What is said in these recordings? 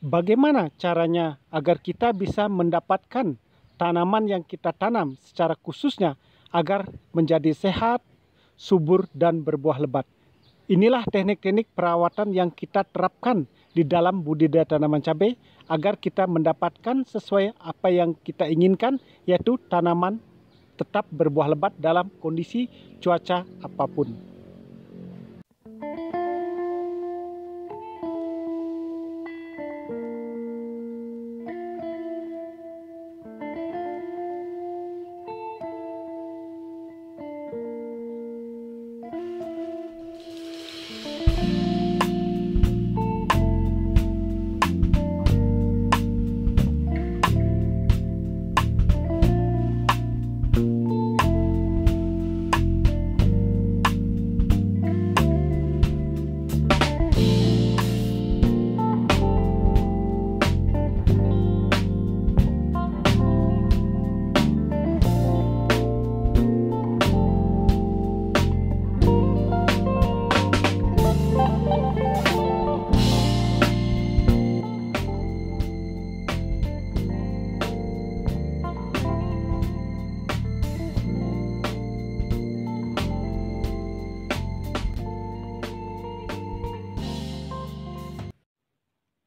bagaimana caranya agar kita bisa mendapatkan tanaman yang kita tanam secara khususnya agar menjadi sehat, subur, dan berbuah lebat. Inilah teknik-teknik perawatan yang kita terapkan di dalam budidaya tanaman cabai agar kita mendapatkan sesuai apa yang kita inginkan yaitu tanaman tetap berbuah lebat dalam kondisi cuaca apapun.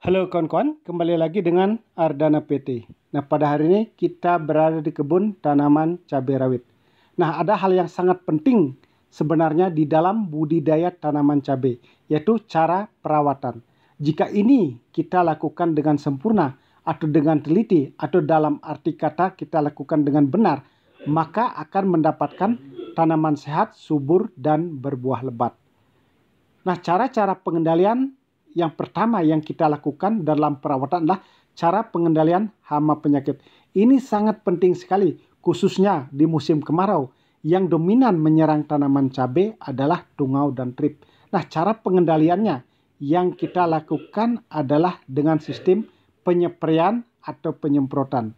Halo kawan-kawan, kembali lagi dengan Ardana PT. Nah, pada hari ini kita berada di kebun tanaman cabai rawit. Nah, ada hal yang sangat penting sebenarnya di dalam budidaya tanaman cabai, yaitu cara perawatan. Jika ini kita lakukan dengan sempurna atau dengan teliti atau dalam arti kata kita lakukan dengan benar, maka akan mendapatkan tanaman sehat, subur, dan berbuah lebat. Nah, cara-cara pengendalian yang pertama yang kita lakukan dalam perawatan adalah cara pengendalian hama penyakit. Ini sangat penting sekali, khususnya di musim kemarau. Yang dominan menyerang tanaman cabai adalah tungau dan trip. Nah, cara pengendaliannya yang kita lakukan adalah dengan sistem penyeprian atau penyemprotan.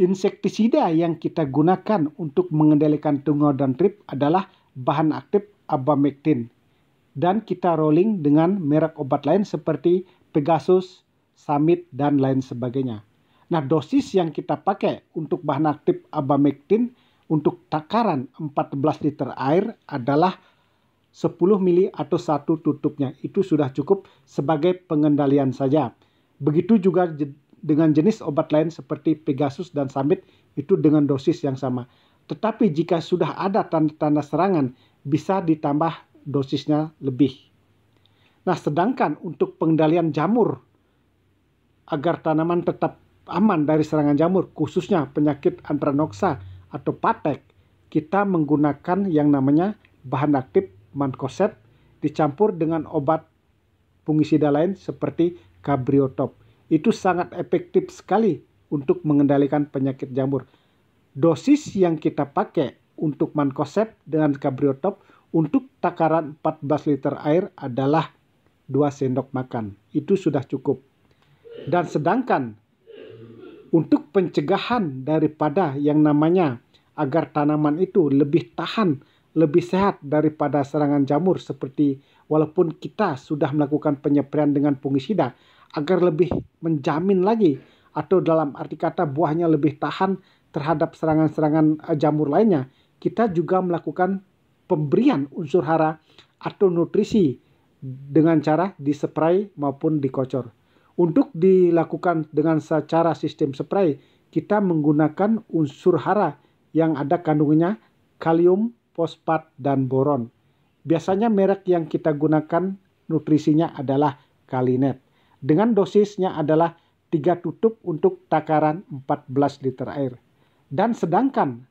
Insektisida yang kita gunakan untuk mengendalikan tungau dan trip adalah bahan aktif abamectin dan kita rolling dengan merek obat lain seperti Pegasus, Summit, dan lain sebagainya. Nah, dosis yang kita pakai untuk bahan aktif abamectin untuk takaran 14 liter air adalah 10 mili atau satu tutupnya. Itu sudah cukup sebagai pengendalian saja. Begitu juga dengan jenis obat lain seperti Pegasus dan Summit itu dengan dosis yang sama. Tetapi jika sudah ada tanda-tanda serangan, bisa ditambah dosisnya lebih. Nah, sedangkan untuk pengendalian jamur agar tanaman tetap aman dari serangan jamur, khususnya penyakit antranoksa atau patek, kita menggunakan yang namanya bahan aktif mankoset dicampur dengan obat fungisida lain seperti kabriotop. Itu sangat efektif sekali untuk mengendalikan penyakit jamur. Dosis yang kita pakai untuk mankosep dengan kabriotop untuk takaran 14 liter air adalah 2 sendok makan. Itu sudah cukup. Dan sedangkan untuk pencegahan daripada yang namanya agar tanaman itu lebih tahan, lebih sehat daripada serangan jamur seperti walaupun kita sudah melakukan penyemprotan dengan fungisida agar lebih menjamin lagi atau dalam arti kata buahnya lebih tahan terhadap serangan-serangan eh, jamur lainnya, kita juga melakukan pemberian unsur hara atau nutrisi dengan cara dispray maupun dikocor. Untuk dilakukan dengan secara sistem spray, kita menggunakan unsur hara yang ada kandungannya kalium, fosfat, dan boron. Biasanya merek yang kita gunakan nutrisinya adalah Kalinet. Dengan dosisnya adalah tiga tutup untuk takaran 14 liter air. Dan sedangkan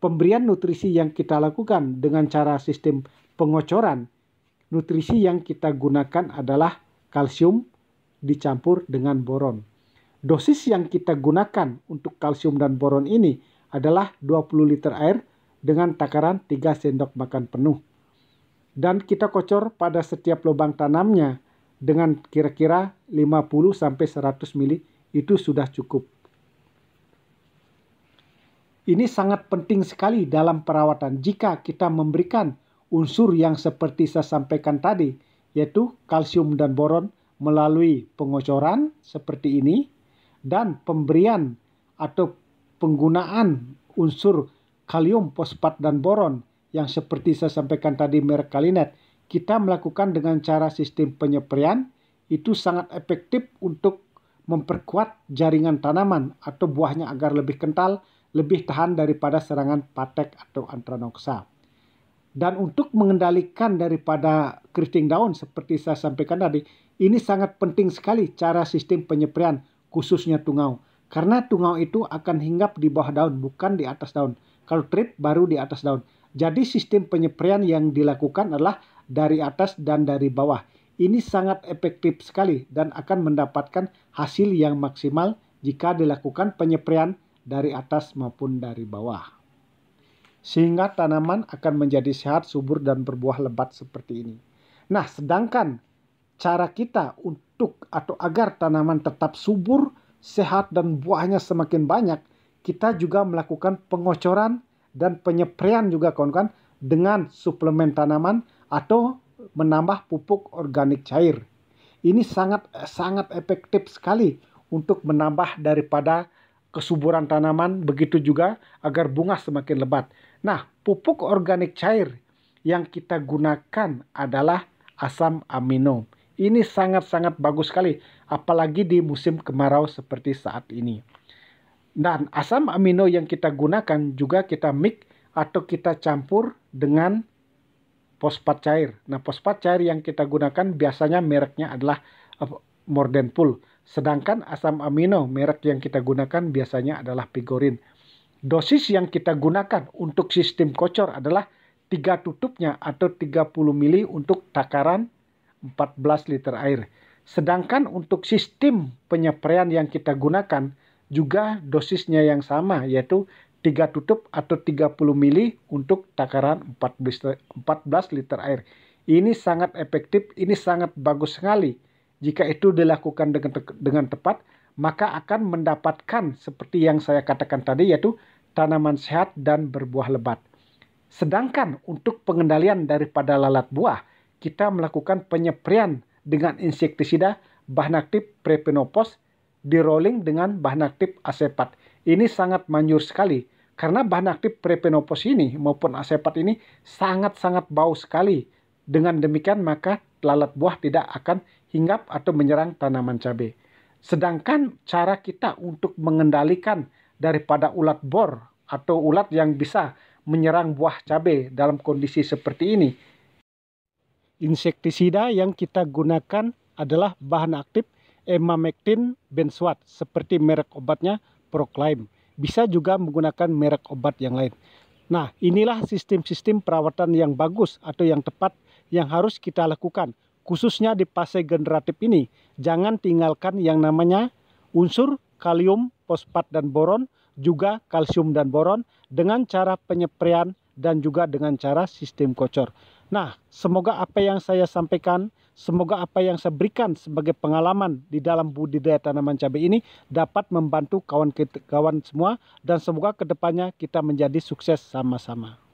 pemberian nutrisi yang kita lakukan dengan cara sistem pengocoran. Nutrisi yang kita gunakan adalah kalsium dicampur dengan boron. Dosis yang kita gunakan untuk kalsium dan boron ini adalah 20 liter air dengan takaran 3 sendok makan penuh. Dan kita kocor pada setiap lubang tanamnya dengan kira-kira 50 sampai 100 ml itu sudah cukup. Ini sangat penting sekali dalam perawatan jika kita memberikan unsur yang seperti saya sampaikan tadi, yaitu kalsium dan boron melalui pengocoran seperti ini dan pemberian atau penggunaan unsur kalium fosfat dan boron yang seperti saya sampaikan tadi merek Kalinet kita melakukan dengan cara sistem penyeprian itu sangat efektif untuk memperkuat jaringan tanaman atau buahnya agar lebih kental lebih tahan daripada serangan patek atau antranoksa. Dan untuk mengendalikan daripada keriting daun seperti saya sampaikan tadi, ini sangat penting sekali cara sistem penyeprian khususnya tungau. Karena tungau itu akan hinggap di bawah daun, bukan di atas daun. Kalau trip baru di atas daun. Jadi sistem penyeprian yang dilakukan adalah dari atas dan dari bawah. Ini sangat efektif sekali dan akan mendapatkan hasil yang maksimal jika dilakukan penyeprian dari atas maupun dari bawah. Sehingga tanaman akan menjadi sehat, subur, dan berbuah lebat seperti ini. Nah, sedangkan cara kita untuk atau agar tanaman tetap subur, sehat, dan buahnya semakin banyak, kita juga melakukan pengocoran dan penyeprian juga kawan-kawan dengan suplemen tanaman atau menambah pupuk organik cair. Ini sangat sangat efektif sekali untuk menambah daripada kesuburan tanaman, begitu juga agar bunga semakin lebat. Nah, pupuk organik cair yang kita gunakan adalah asam amino. Ini sangat-sangat bagus sekali, apalagi di musim kemarau seperti saat ini. Dan asam amino yang kita gunakan juga kita mix atau kita campur dengan fosfat cair. Nah, fosfat cair yang kita gunakan biasanya mereknya adalah eh, Mordenpool. Sedangkan asam amino merek yang kita gunakan biasanya adalah pigorin. Dosis yang kita gunakan untuk sistem kocor adalah 3 tutupnya atau 30 mili untuk takaran 14 liter air. Sedangkan untuk sistem penyeprean yang kita gunakan juga dosisnya yang sama yaitu 3 tutup atau 30 mili untuk takaran 14 liter air. Ini sangat efektif, ini sangat bagus sekali jika itu dilakukan dengan, dengan tepat, maka akan mendapatkan seperti yang saya katakan tadi yaitu tanaman sehat dan berbuah lebat. Sedangkan untuk pengendalian daripada lalat buah, kita melakukan penyeprian dengan insektisida bahan aktif prepenopos di rolling dengan bahan aktif asepat. Ini sangat manjur sekali karena bahan aktif prepenopos ini maupun asepat ini sangat-sangat bau sekali. Dengan demikian maka lalat buah tidak akan hinggap atau menyerang tanaman cabai. Sedangkan cara kita untuk mengendalikan daripada ulat bor atau ulat yang bisa menyerang buah cabai dalam kondisi seperti ini. Insektisida yang kita gunakan adalah bahan aktif emamectin benzoat seperti merek obatnya Proclaim. Bisa juga menggunakan merek obat yang lain. Nah, inilah sistem-sistem perawatan yang bagus atau yang tepat yang harus kita lakukan Khususnya di fase generatif ini, jangan tinggalkan yang namanya unsur kalium, fosfat, dan boron, juga kalsium dan boron dengan cara penyeprian dan juga dengan cara sistem kocor. Nah, semoga apa yang saya sampaikan, semoga apa yang saya berikan sebagai pengalaman di dalam budidaya tanaman cabai ini dapat membantu kawan-kawan semua dan semoga kedepannya kita menjadi sukses sama-sama.